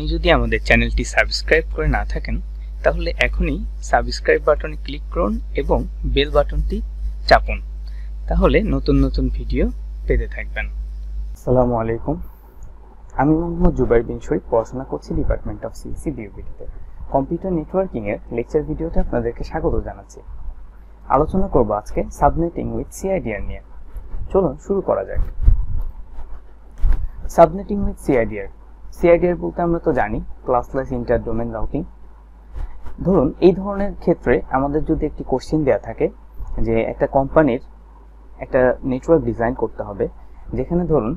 আপনি যদি আমাদের চ্যানেলটি সাবস্ক্রাইব করে না থাকেন তাহলে এখনই সাবস্ক্রাইব বাটনে ক্লিক করুন এবং বেল বাটনটি চাপুন তাহলে নতুন নতুন ভিডিও পেতে থাকবেন আসসালামু আলাইকুম আমি মোহাম্মদ জুবাইর বিন শরীফ পড়াশোনা করছি ডিপার্টমেন্ট অফ সিএসি বিউবিটিতে কম্পিউটার নেটওয়ার্কিংয়ের লেকচার ভিডিওতে আপনাদেরকে স্বাগত জানাচ্ছি আলোচনা করব আজকে সাবনেটিং উইথ সিআইডিআর নিয়ে চলুন শুরু করা যাক সাবনেটিং উইথ সিআইডিআর সিআইডিআর বলতে আমরা তো জানি ক্লাসলেস ইন্টার ডোমেন রাউটিং ধরুন এই ধরনের ক্ষেত্রে আমাদের যদি একটি কোশ্চেন দেওয়া থাকে যে একটা কোম্পানির একটা নেটওয়ার্ক ডিজাইন করতে হবে যেখানে ধরুন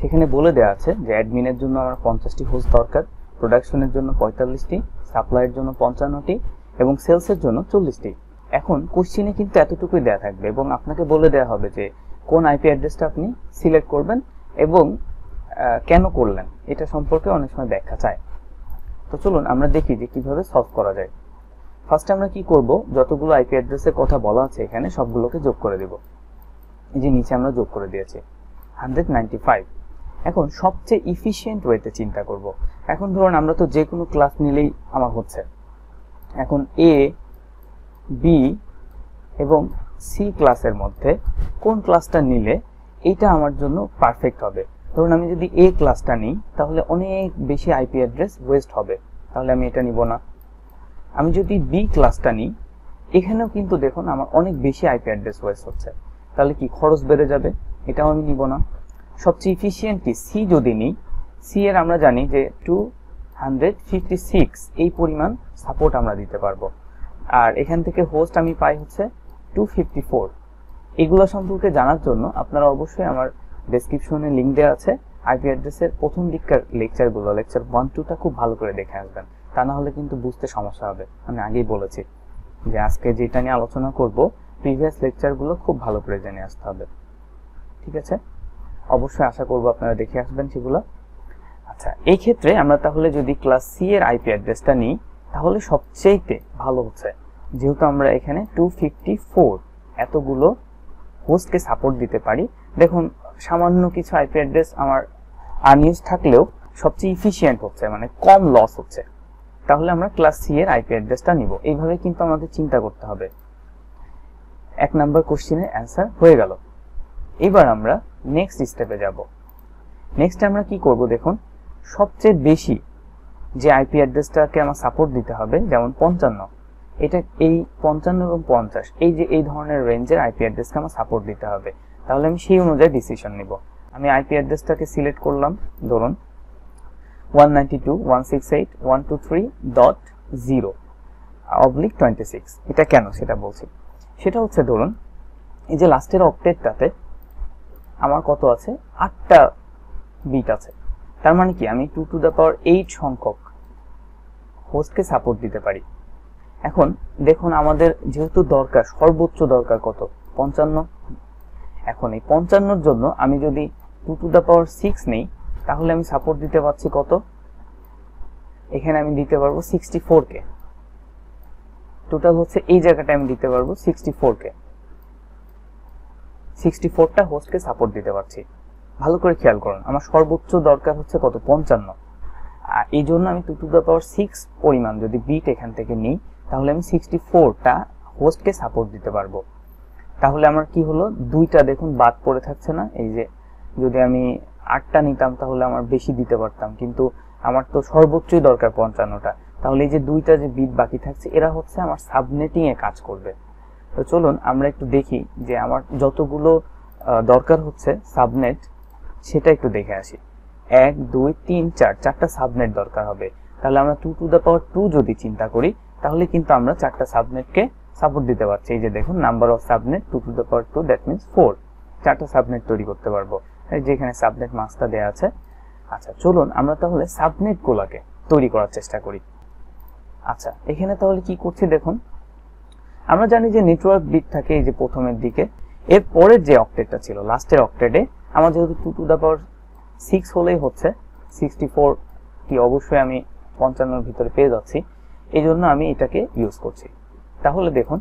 সেখানে বলে দেওয়া আছে যে অ্যাডমিনের জন্য আমার পঞ্চাশটি হোস দরকার প্রোডাকশনের জন্য পঁয়তাল্লিশটি সাপ্লাইয়ের জন্য পঞ্চান্নটি এবং সেলসের জন্য চল্লিশটি এখন কোশ্চিনে কিন্তু এতটুকুই দেওয়া থাকবে এবং আপনাকে বলে দেওয়া হবে যে কোন আইপি অ্যাড্রেসটা আপনি সিলেক্ট করবেন এবং কেন করলেন এটা সম্পর্কে অনেক সময় ব্যাখ্যা চায় তো চলুন আমরা দেখি যে কিভাবে সলভ করা যায় ফার্স্টে আমরা কি করব যতগুলো আইপি অ্যাড্রেসের কথা বলা আছে এখানে সবগুলোকে যোগ করে দেব এই যে নিচে আমরা যোগ করে দিয়েছি হান্ড্রেড ফাইভ এখন সবচেয়ে ইফিসিয়েন্ট ওয়েতে চিন্তা করব এখন ধরুন আমরা তো যে কোনো ক্লাস নিলেই আমার হচ্ছে এখন এ বি এবং সি ক্লাসের মধ্যে কোন ক্লাসটা নিলে এটা আমার জন্য পারফেক্ট হবে ধরুন আমি যদি এ ক্লাসটা নিই তাহলে অনেক বেশি আইপি অ্যাড্রেস ওয়েস্ট হবে তাহলে আমি এটা নিব না আমি যদি বি ক্লাসটা নিই এখানেও কিন্তু দেখুন আমার অনেক বেশি আইপি অ্যাড্রেস ওয়েস্ট হচ্ছে তাহলে কি খরচ বেড়ে যাবে এটাও আমি নিব না সবচেয়ে ইফিসিয়েন্টলি সি যদি নিই সি এর আমরা জানি যে টু হান্ড্রেড ফিফটি সিক্স এই পরিমাণ সাপোর্ট আমরা দিতে পারবো আর এখান থেকে হোস্ট আমি পাই হচ্ছে টু ফিফটি ফোর এগুলো সম্পর্কে জানার জন্য আপনারা অবশ্যই আমার ডেসক্রিপশনে লিঙ্ক দেওয়া আছে আইপি অ্যাড্রেসের প্রথম দিককার লেকচারগুলো লেকচার ওয়ান টুটা খুব ভালো করে দেখে আসবেন তা না হলে কিন্তু বুঝতে সমস্যা হবে আমি আগেই বলেছি যে আজকে যেটা নিয়ে আলোচনা করব প্রিভিয়াস লেকচারগুলো খুব ভালো করে জেনে আসতে হবে ঠিক আছে অবশ্যই আশা করব আপনারা দেখে আসবেন সেগুলো আচ্ছা এই ক্ষেত্রে আমরা তাহলে যদি ক্লাস সি এর আইপি অ্যাড্রেসটা নিই তাহলে সবচেয়েতে ভালো হচ্ছে যেহেতু আমরা এখানে টু ফিফটি ফোর এতগুলো হোস্টকে সাপোর্ট দিতে পারি দেখুন সামান্য কিছু আইপি অ্যাড্রেস আমার আনইউজ থাকলেও সবচেয়ে ইফিসিয়েন্ট হচ্ছে মানে কম লস হচ্ছে তাহলে আমরা ক্লাস সি এর আইপি অ্যাড্রেসটা নিব এইভাবে কিন্তু আমাদের চিন্তা করতে হবে এক নাম্বার কোশ্চেনের অ্যান্সার হয়ে গেল এবার আমরা নেক্সট স্টেপে যাব নেক্সট আমরা কি করব দেখুন সবচেয়ে বেশি যে আইপি অ্যাড্রেসটাকে আমার সাপোর্ট দিতে হবে যেমন পঞ্চান্ন এটা এই পঞ্চান্ন এবং পঞ্চাশ এই যে এই ধরনের রেঞ্জের আইপি অ্যাড্রেসকে আমার সাপোর্ট দিতে হবে তাহলে আমি সেই অনুযায়ী ডিসিশন নিব আমি আইপি অ্যাড্রেসটাকে সিলেক্ট করলাম ধরুন one ninety two one six eight one two three dot zero oblique twenty six এটা কেন সেটা বলছি সেটা হচ্ছে ধরুন এই যে লাস্টের অপডেটটাতে আমার কত আছে আটটা বিট আছে তার মানে কি আমি two to the power eight সংখ্যক হোস্টকে সাপোর্ট দিতে পারি এখন দেখুন আমাদের যেহেতু দরকার সর্বোচ্চ দরকার কত পঞ্চান্ন এখন এই পঞ্চান্নর জন্য আমি যদি two to the power six নেই তাহলে আমি সাপোর্ট দিতে পারছি কত এখানে আমি দিতে পারবো সিক্সটি ফোরকে টোটাল হচ্ছে এই জায়গাটা আমি দিতে পারবো সিক্সটি ফোরকে সিক্সটি ফোরটা হোস্টকে সাপোর্ট দিতে পারছি ভালো করে খেয়াল করুন আমার সর্বোচ্চ দরকার হচ্ছে কত পঞ্চান্ন আর এই জন্য আমি two to the power six পরিমাণ যদি বিট এখান থেকে নিই তাহলে আমি সিক্সটি ফোরটা হোস্টকে সাপোর্ট দিতে পারবো তাহলে আমার কি হলো দুইটা দেখুন বাদ পড়ে থাকছে না এই যে যদি আমি আটটা নিতাম তাহলে আমার বেশি দিতে পারতাম কিন্তু আমার তো সর্বোচ্চই দরকার পঞ্চান্নটা তাহলে এই যে দুইটা যে বিট বাকি থাকছে এরা হচ্ছে আমার সাবনেটিংয়ে কাজ করবে তো চলুন আমরা একটু দেখি যে আমার যতগুলো দরকার হচ্ছে সাবনেট সেটা একটু দেখে আসি এক দুই তিন চার চারটা সাবনেট দরকার হবে তাহলে আমরা two to the power two যদি চিন্তা করি তাহলে কিন্তু আমরা চারটা সাবনেটকে সাপোর্ট দিতে পারছে এই যে দেখুন number of subnet two to the power two that means four চারটা সাবনেট তৈরি করতে পারবো যেখানে সাবনেট মাছটা দেওয়া আছে আচ্ছা চলুন আমরা তাহলে সাবনেট গোলাকে তৈরি করার চেষ্টা করি আচ্ছা এখানে তাহলে কি করছি দেখুন আমরা জানি যে নেটওয়ার্ক বিট থাকে এই যে প্রথমের দিকে এর পরের যে অক্টেটটা ছিল লাস্টের অক্টেটে আমার যেহেতু two to the power six হলেই হচ্ছে সিক্সটি ফোরটি অবশ্যই আমি পঞ্চান্নর ভিতরে পেয়ে যাচ্ছি এই জন্য আমি এটাকে ইউজ করছি তাহলে দেখুন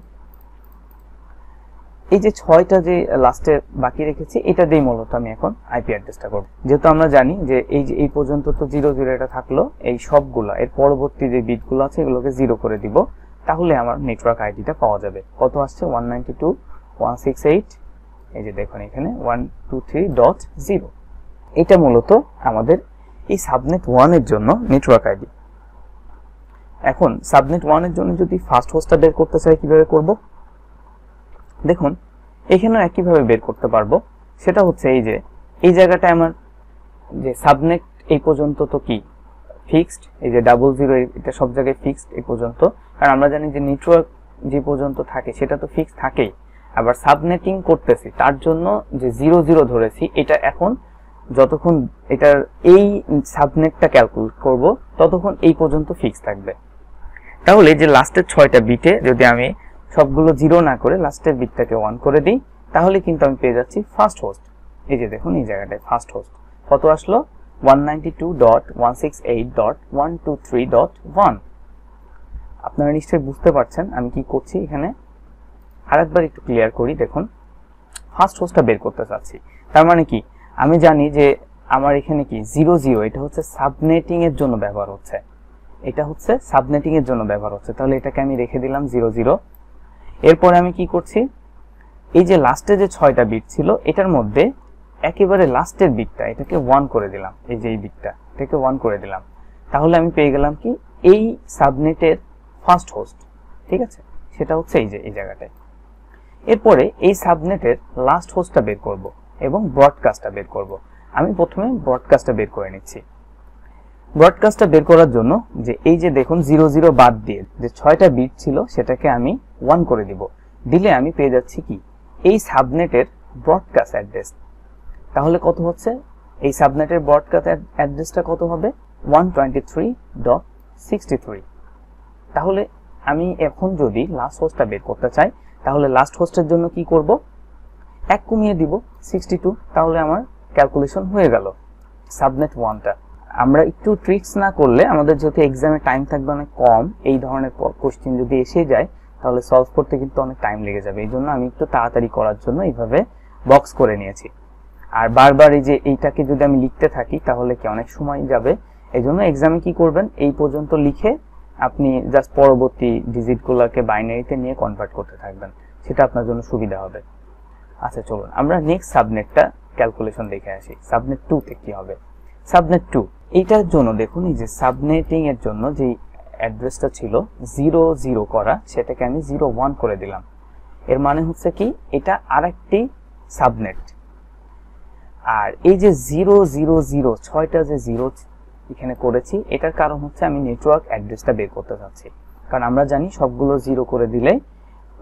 এই যে ছয়টা যে লাস্টে বাকি রেখেছি এটা দিয়ে মূলত আমি এখন আইপি অ্যাড্রেসটা করব যেহেতু আমরা জানি যে এই যে এই পর্যন্ত তো জিরো জিরো এটা থাকলো এই সবগুলা এর পরবর্তী যে বিটগুলো আছে এগুলোকে জিরো করে দিব তাহলে আমার নেটওয়ার্ক আইডিটা পাওয়া যাবে কত আসছে one ninety two one six eight এই যে দেখুন এখানে one two three dot zero এটা মূলত আমাদের এই সাবনেট ওয়ানের জন্য নেটওয়ার্ক আইডি এখন সাবনেট ওয়ানের জন্য যদি ফার্স্ট হোস্টটা বের করতে চাই কিভাবে করব দেখুন এখানেও একইভাবে বের করতে পারবো সেটা হচ্ছে এই যে এই জায়গাটায় আমার যে সাবনেট এই পর্যন্ত তো কি ফিক্সড এই যে ডাবল জিরো এটা সব জায়গায় ফিক্সড এই পর্যন্ত আর আমরা জানি যে নেটওয়ার্ক যে পর্যন্ত থাকে সেটা তো ফিক্স থাকেই আবার সাবনেটিং করতেছি তার জন্য যে জিরো জিরো ধরেছি এটা এখন যতক্ষণ এটার এই সাবনেটটা ক্যালকুলেট করব ততক্ষণ এই পর্যন্ত ফিক্স থাকবে তাহলে যে লাস্টের ছয়টা বিটে যদি আমি সবগুলো জিরো না করে লাস্টের বিটটাকে ওয়ান করে দিই তাহলে কিন্তু আমি পেয়ে যাচ্ছি ফার্স্ট হোস্ট এই যে দেখুন এই জায়গাটায় ফার্স্ট হোস্ট কত আসলো ওয়ান আপনারা নিশ্চয়ই বুঝতে পারছেন আমি কি করছি এখানে আরেকবার একটু ক্লিয়ার করি দেখুন ফার্স্ট হোস্টটা বের করতে চাচ্ছি তার মানে কি আমি জানি যে আমার এখানে কি জিরো জিরো এটা হচ্ছে সাবনেটিং এর জন্য ব্যবহার হচ্ছে এটা হচ্ছে সাবনেটিং এর জন্য ব্যবহার হচ্ছে তাহলে এটাকে আমি রেখে দিলাম জিরো জিরো এরপরে আমি কি করছি এই যে লাস্টে যে ছয়টা বিট ছিল এটার মধ্যে একেবারে লাস্টের বিটটা এটাকে ওয়ান করে দিলাম এই যে এই বিটটা এটাকে ওয়ান করে দিলাম তাহলে আমি পেয়ে গেলাম কি এই সাবনেটের ফার্স্ট হোস্ট ঠিক আছে সেটা হচ্ছে এই যে এই জায়গাটায় এরপরে এই সাবনেটের লাস্ট হোস্টটা বের করব এবং ব্রডকাস্টটা বের করব আমি প্রথমে ব্রডকাস্টটা বের করে নিচ্ছি ব্রডকাস্টটা বের করার জন্য যে এই যে দেখুন জিরো জিরো বাদ দিয়ে যে ছয়টা বিট ছিল সেটাকে আমি ওয়ান করে দিব দিলে আমি পেয়ে যাচ্ছি কি এই সাবনেটের ব্রডকাস্ট অ্যাড্রেস তাহলে কত হচ্ছে এই সাবনেটের ব্রডকাস্ট অ্যাড্রেসটা কত হবে one twenty three dot sixty three তাহলে আমি এখন যদি লাস্ট হোস্টটা বের করতে চাই তাহলে লাস্ট হোস্টের জন্য কি করব এক কমিয়ে দিব সিক্সটি টু তাহলে আমার ক্যালকুলেশন হয়ে গেল সাবনেট ওয়ানটা আমরা একটু ট্রিক্স না করলে আমাদের যদি এক্সামে টাইম থাকবে অনেক কম এই ধরনের কোশ্চেন যদি এসে যায় তাহলে সলভ করতে কিন্তু অনেক টাইম লেগে যাবে এই জন্য আমি একটু তাড়াতাড়ি করার জন্য এইভাবে বক্স করে নিয়েছি আর বারবার এই যে এইটাকে যদি আমি লিখতে থাকি তাহলে কি অনেক সময় যাবে এই জন্য এক্সামে কি করবেন এই পর্যন্ত লিখে আপনি জাস্ট পরবর্তী ডিজিটগুলোকে বাইনারিতে নিয়ে কনভার্ট করতে থাকবেন সেটা আপনার জন্য সুবিধা হবে আচ্ছা চলুন আমরা নেক্সট সাবনেটটা ক্যালকুলেশন দেখে আসি সাবনেট টুতে কি হবে সাবনেট টু এইটার জন্য দেখুন এই যে সাবনেটিং এর জন্য যে অ্যাড্রেসটা ছিল জিরো জিরো করা সেটাকে আমি জিরো ওয়ান করে দিলাম এর মানে হচ্ছে কি এটা আরেকটি সাবনেট আর এই যে জিরো জিরো জিরো ছয়টা যে জিরো এখানে করেছি এটার কারণ হচ্ছে আমি নেটওয়ার্ক অ্যাড্রেসটা বের করতে চাচ্ছি কারণ আমরা জানি সবগুলো জিরো করে দিলে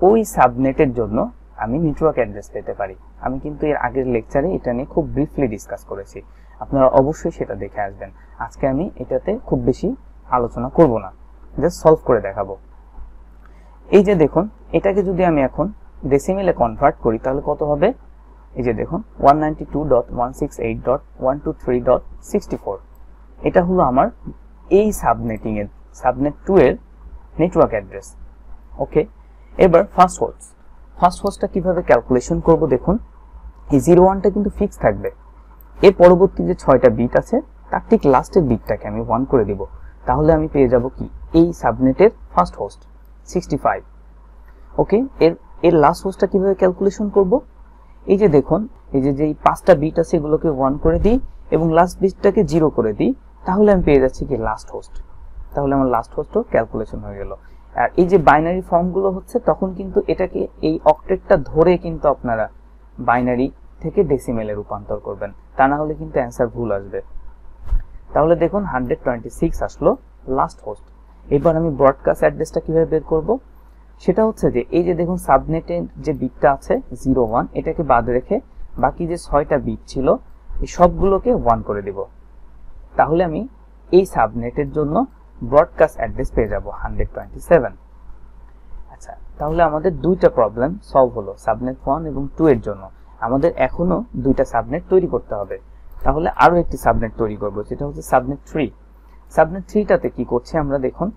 ওই সাবনেটের জন্য আমি নেটওয়ার্ক অ্যাড্রেস পেতে পারি আমি কিন্তু এর আগের লেকচারে এটা নিয়ে খুব ব্রিফলি ডিসকাস করেছি আপনারা অবশ্যই সেটা দেখে আসবেন আজকে আমি এটাতে খুব বেশি আলোচনা করব না জাস্ট সলভ করে দেখাবো এই যে দেখুন এটাকে যদি আমি এখন ডেসিমেলে কনভার্ট করি তাহলে কত হবে এই যে দেখুন ওয়ান এটা হলো আমার এই সাবনেটিংয়ের সাবনেট টু এর নেটওয়ার্ক অ্যাড্রেস ওকে এবার ফার্স্ট ওয়ার্ডস ফার্স্ট ফার্স্টটা কিভাবে ক্যালকুলেশন করব দেখুন এই জিরো ওয়ানটা কিন্তু ফিক্স থাকবে এর পরবর্তী যে ছয়টা বিট আছে তার ঠিক লাস্টের বিটটাকে আমি ওয়ান করে দেব তাহলে আমি পেয়ে যাব কি এই সাবনেটের first host sixty five okay এর এর লাস্ট হোস্টটা কিভাবে ক্যালকুলেশন করব এই যে দেখুন এই যে যেই পাঁচটা বিট আছে এগুলোকে ওয়ান করে দিই এবং লাস্ট বিটটাকে জিরো করে দিই তাহলে আমি পেয়ে যাচ্ছি কি লাস্ট হোস্ট তাহলে আমার লাস্ট হোস্টও ক্যালকুলেশন হয়ে গেল আর এই যে বাইনারি ফর্মগুলো হচ্ছে তখন কিন্তু এটাকে এই অক্টেটটা ধরে কিন্তু আপনারা বাইনারি থেকে ডেসিমেলে রূপান্তর করবেন তা না হলে কিন্তু অ্যান্সার ভুল আসবে তাহলে দেখুন হান্ড্রেড টোয়েন্টি সিক্স আসলো লাস্ট হোস্ট এবার আমি ব্রডকাস্ট অ্যাড্রেসটা কীভাবে বের করব সেটা হচ্ছে যে এই যে দেখুন সাবনেটের যে বিটটা আছে জিরো ওয়ান এটাকে বাদ রেখে বাকি যে ছয়টা বিট ছিল এই সবগুলোকে ওয়ান করে দেব তাহলে আমি এই সাবনেটের জন্য ব্রডকাস্ট অ্যাড্রেস পেয়ে যাব হান্ড্রেড সেভেন আচ্ছা তাহলে আমাদের দুইটা প্রবলেম সলভ হলো সাবনেট ওয়ান এবং টু এর জন্য আমাদের এখনও দুইটা সাবনেট তৈরি করতে হবে তাহলে আরও একটি সাবনেট তৈরি করব যেটা হচ্ছে সাবনেট থ্রি সাবনেট থ্রিটাতে কি করছি আমরা দেখুন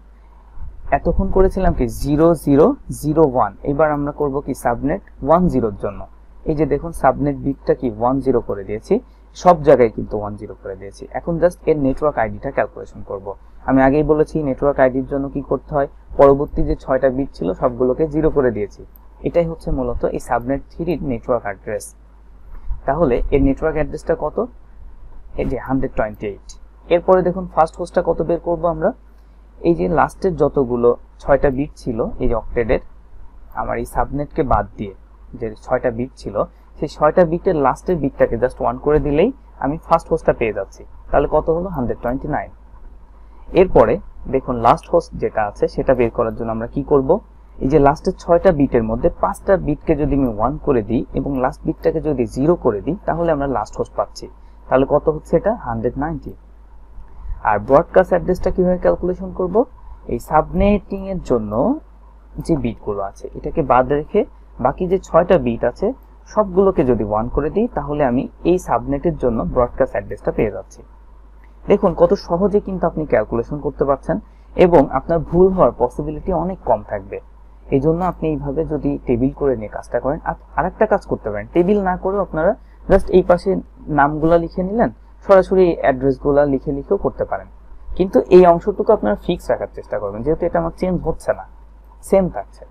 এতক্ষণ করেছিলাম কি জিরো জিরো জিরো ওয়ান এবার আমরা করব কি সাবনেট ওয়ান জিরোর জন্য এই যে দেখুন সাবনেট বিটটা কি ওয়ান জিরো করে দিয়েছি সব জায়গায় কিন্তু ওয়ান জিরো করে দিয়েছি এখন জাস্ট এর নেটওয়ার্ক আইডিটা ক্যালকুলেশন করব আমি আগেই বলেছি নেটওয়ার্ক আইডির জন্য কি করতে হয় পরবর্তী যে ছয়টা বিট ছিল সবগুলোকে জিরো করে দিয়েছি এটাই হচ্ছে মূলত এই সাবনেট থ্রির নেটওয়ার্ক অ্যাড্রেস তাহলে এর নেটওয়ার্ক অ্যাড্রেসটা কত এই যে হান্ড্রেড টোয়েন্টি এইট এরপরে দেখুন ফার্স্ট হোস্টটা কত বের করব আমরা এই যে লাস্টের যতগুলো ছয়টা বিট ছিল এই অক্টেডের আমার এই সাবনেটকে বাদ দিয়ে যে ছয়টা বিট ছিল সেই ছয়টা বিটের লাস্টের বিটটাকে জাস্ট ওয়ান করে দিলেই আমি ফার্স্ট হোস্টটা পেয়ে যাচ্ছি তাহলে কত হলো হান্ড্রেড টোয়েন্টি নাইন এরপরে দেখুন লাস্ট হোস্ট যেটা আছে সেটা বের করার জন্য আমরা কি করব এই যে লাস্টের ছয়টা বিটের মধ্যে পাঁচটা বিটকে যদি আমি ওয়ান করে দিই এবং লাস্ট বিটটাকে যদি জিরো করে দিই তাহলে আমরা লাস্ট হোস্ট পাচ্ছি তাহলে কত হচ্ছে এটা হান্ড্রেড নাইনটি আর ব্রডকাস্ট অ্যাড্রেসটা কীভাবে ক্যালকুলেশন করব এই সাবনেটিংয়ের জন্য যে বিটগুলো আছে এটাকে বাদ রেখে বাকি যে ছয়টা বিট আছে সবগুলোকে যদি ওয়ান করে দিই তাহলে আমি এই সাবনেটের জন্য ব্রডকাস্ট অ্যাড্রেসটা পেয়ে যাচ্ছি দেখুন কত সহজে কিন্তু আপনি ক্যালকুলেশন করতে পারছেন এবং আপনার ভুল হওয়ার পসিবিলিটি অনেক কম থাকবে এই জন্য আপনি এইভাবে যদি টেবিল করে নিয়ে কাজটা করেন আর একটা কাজ করতে পারেন টেবিল না করেও আপনারা জাস্ট এই পাশে নামগুলা লিখে নিলেন সরাসরি অ্যাড্রেসগুলা লিখে লিখেও করতে পারেন কিন্তু এই অংশটুকু আপনারা ফিক্স রাখার চেষ্টা করবেন যেহেতু এটা আমার চেঞ্জ হচ্ছে না সেম থাকছে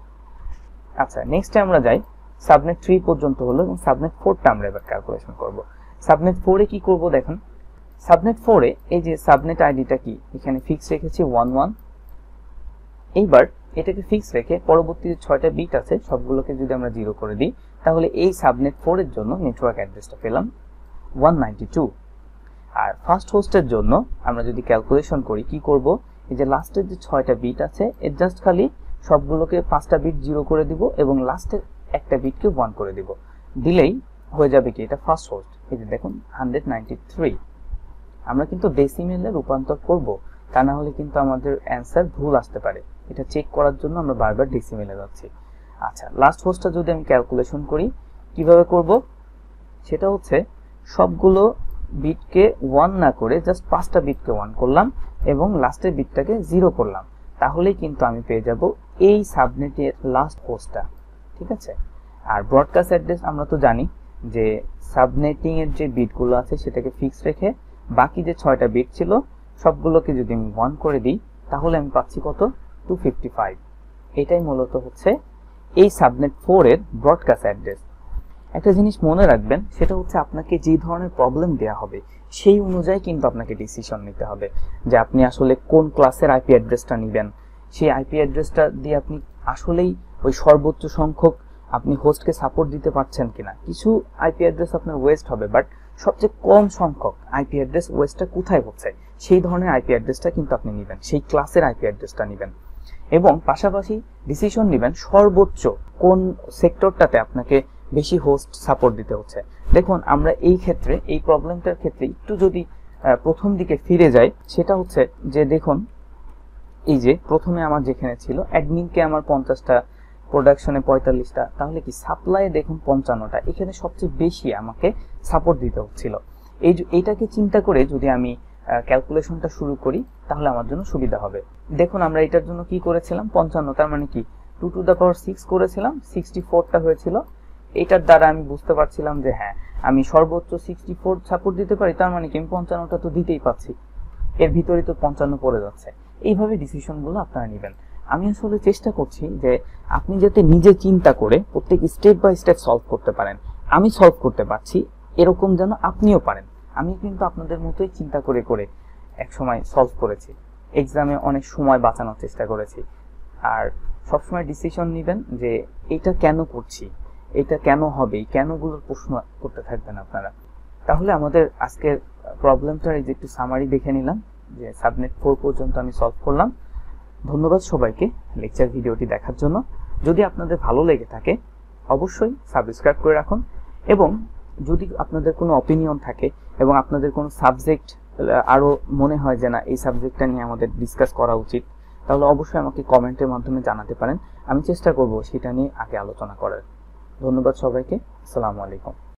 আচ্ছা নেক্সটে আমরা যাই সাবনেট থ্রি পর্যন্ত হলো এবং সাবনেট ফোরটা আমরা এবার ক্যালকুলেশন করব সাবনেট ফোরে কি করব দেখেন সাবনেট ফোরে এই যে সাবনেট আইডিটা কি এখানে ফিক্স রেখেছি ওয়ান ওয়ান এইবার এটাকে ফিক্স রেখে পরবর্তী যে ছয়টা বিট আছে সবগুলোকে যদি আমরা জিরো করে দিই তাহলে এই সাবনেট ফোরের জন্য নেটওয়ার্ক অ্যাড্রেসটা পেলাম ওয়ান টু আর ফার্স্ট হোস্টের জন্য আমরা যদি ক্যালকুলেশন করি কি করব এই যে লাস্টের যে ছয়টা বিট আছে এর জাস্ট খালি সবগুলোকে পাঁচটা বিট জিরো করে দিব এবং লাস্টের একটা কিউব ওয়ান করে দিব দিলেই হয়ে যাবে কি এটা ফার্স্ট হোস্ট এই যে দেখুন হান্ড্রেড থ্রি আমরা কিন্তু ডেসিমেলে রূপান্তর করব তা না হলে কিন্তু আমাদের অ্যান্সার ভুল আসতে পারে এটা চেক করার জন্য আমরা বারবার ডেসিমেলে যাচ্ছি আচ্ছা লাস্ট হোস্টটা যদি আমি ক্যালকুলেশন করি কিভাবে করব সেটা হচ্ছে সবগুলো বিটকে ওয়ান না করে জাস্ট পাঁচটা বিটকে ওয়ান করলাম এবং লাস্টের বিটটাকে জিরো করলাম তাহলেই কিন্তু আমি পেয়ে যাব এই সাবনেটের লাস্ট হোস্টটা ঠিক আছে আর ব্রডকাস্ট অ্যাড্রেস আমরা তো জানি যে সাবনেটিংয়ের যে বিটগুলো আছে সেটাকে ফিক্স রেখে বাকি যে ছয়টা বিট ছিল সবগুলোকে যদি আমি ওয়ান করে দিই তাহলে আমি পাচ্ছি কত টু ফিফটি ফাইভ এটাই মূলত হচ্ছে এই সাবনেট ফোরের ব্রডকাস্ট অ্যাড্রেস একটা জিনিস মনে রাখবেন সেটা হচ্ছে আপনাকে যে ধরনের প্রবলেম দেওয়া হবে সেই অনুযায়ী কিন্তু আপনাকে ডিসিশন নিতে হবে যে আপনি আসলে কোন ক্লাসের আইপি অ্যাড্রেসটা নেবেন সেই আইপি অ্যাড্রেসটা দিয়ে আপনি আসলেই ওই সর্বোচ্চ সংখ্যক আপনি হোস্টকে সাপোর্ট দিতে পারছেন কিনা কিছু আইপি অ্যাড্রেস আপনার ওয়েস্ট হবে বাট সবচেয়ে কম সংখ্যক আইপি অ্যাড্রেস ওয়েস্টটা কোথায় হচ্ছে সেই ধরনের আইপি অ্যাড্রেসটা কিন্তু আপনি নেবেন সেই ক্লাসের আইপি অ্যাড্রেসটা নেবেন এবং পাশাপাশি ডিসিশন নেবেন সর্বোচ্চ কোন সেক্টরটাতে আপনাকে বেশি হোস্ট সাপোর্ট দিতে হচ্ছে দেখুন আমরা এই ক্ষেত্রে এই প্রবলেমটার ক্ষেত্রে একটু যদি প্রথম দিকে ফিরে যাই সেটা হচ্ছে যে দেখুন এই যে প্রথমে আমার যেখানে ছিল অ্যাডমিনকে আমার পঞ্চাশটা প্রোডাকশনে পঁয়তাল্লিশটা তাহলে কি সাপ্লাইয়ে দেখুন পঞ্চান্নটা এখানে সবচেয়ে বেশি আমাকে সাপোর্ট দিতে হচ্ছিল এই যে এটাকে চিন্তা করে যদি আমি ক্যালকুলেশনটা শুরু করি তাহলে আমার জন্য সুবিধা হবে দেখুন আমরা এটার জন্য কি করেছিলাম পঞ্চান্ন তার মানে কি two to the power six করেছিলাম সিক্সটি ফোরটা হয়েছিল এটার দ্বারা আমি বুঝতে পারছিলাম যে হ্যাঁ আমি সর্বোচ্চ সিক্সটি ফোর সাপোর্ট দিতে পারি তার মানে কি আমি পঞ্চান্নটা তো দিতেই পাচ্ছি এর ভিতরে তো পঞ্চান্ন পড়ে যাচ্ছে এইভাবে ডিসিশনগুলো আপনারা নেবেন আমি আসলে চেষ্টা করছি যে আপনি যাতে নিজে চিন্তা করে প্রত্যেক স্টেপ বাই স্টেপ সলভ করতে পারেন আমি সলভ করতে পারছি এরকম যেন আপনিও পারেন আমি কিন্তু আপনাদের মতোই চিন্তা করে করে এক সময় সলভ করেছি এক্সামে অনেক সময় বাঁচানোর চেষ্টা করেছি আর সবসময় ডিসিশন নেবেন যে এটা কেন করছি এটা কেন হবে কেনগুলোর প্রশ্ন করতে থাকবেন আপনারা তাহলে আমাদের আজকের প্রবলেমটার এই যে একটু সামারি দেখে নিলাম যে সাবনেট ফোর পর্যন্ত আমি সলভ করলাম ধন্যবাদ সবাইকে লেকচার ভিডিওটি দেখার জন্য যদি আপনাদের ভালো লেগে থাকে অবশ্যই সাবস্ক্রাইব করে রাখুন এবং যদি আপনাদের কোনো অপিনিয়ন থাকে এবং আপনাদের কোনো সাবজেক্ট আরও মনে হয় যে না এই সাবজেক্টটা নিয়ে আমাদের ডিসকাস করা উচিত তাহলে অবশ্যই আমাকে কমেন্টের মাধ্যমে জানাতে পারেন আমি চেষ্টা করব সেটা নিয়ে আগে আলোচনা করার ধন্যবাদ সবাইকে আসসালামু আলাইকুম